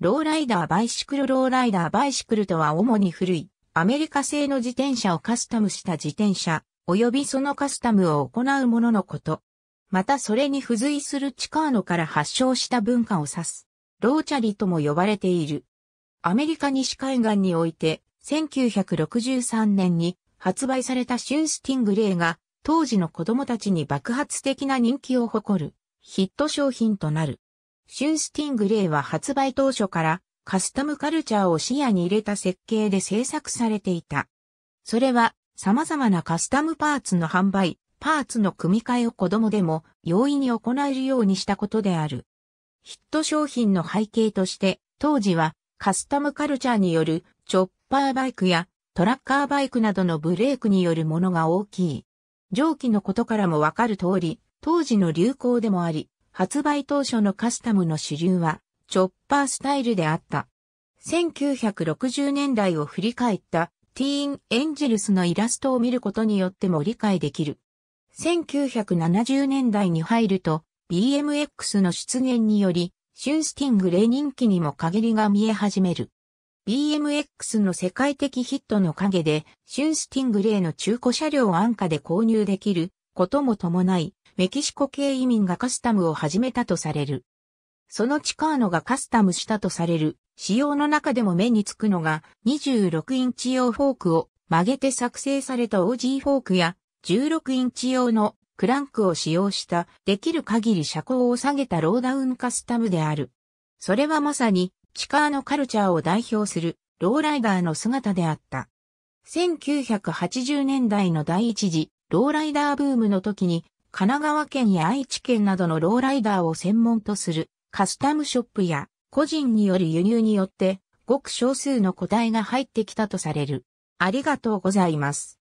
ローライダーバイシクルローライダーバイシクルとは主に古いアメリカ製の自転車をカスタムした自転車及びそのカスタムを行うもののこと。またそれに付随するチカーノから発祥した文化を指す。ローチャリとも呼ばれている。アメリカ西海岸において1963年に発売されたシュンスティングレイが当時の子供たちに爆発的な人気を誇るヒット商品となる。シュンスティングレイは発売当初からカスタムカルチャーを視野に入れた設計で制作されていた。それは様々なカスタムパーツの販売、パーツの組み替えを子供でも容易に行えるようにしたことである。ヒット商品の背景として当時はカスタムカルチャーによるチョッパーバイクやトラッカーバイクなどのブレークによるものが大きい。上記のことからもわかる通り、当時の流行でもあり、発売当初のカスタムの主流は、チョッパースタイルであった。1960年代を振り返ったティーン・エンジェルスのイラストを見ることによっても理解できる。1970年代に入ると BMX の出現によりシュンスティングレ人気にも限りが見え始める。BMX の世界的ヒットの陰で、シュンスティングレの中古車両を安価で購入できることも伴い、メキシコ系移民がカスタムを始めたとされる。そのチカーノがカスタムしたとされる、仕様の中でも目につくのが、26インチ用フォークを曲げて作成された OG フォークや、16インチ用のクランクを使用した、できる限り車高を下げたローダウンカスタムである。それはまさに、チカーノカルチャーを代表する、ローライダーの姿であった。1980年代の第一次、ローライダーブームの時に、神奈川県や愛知県などのローライダーを専門とするカスタムショップや個人による輸入によってごく少数の個体が入ってきたとされる。ありがとうございます。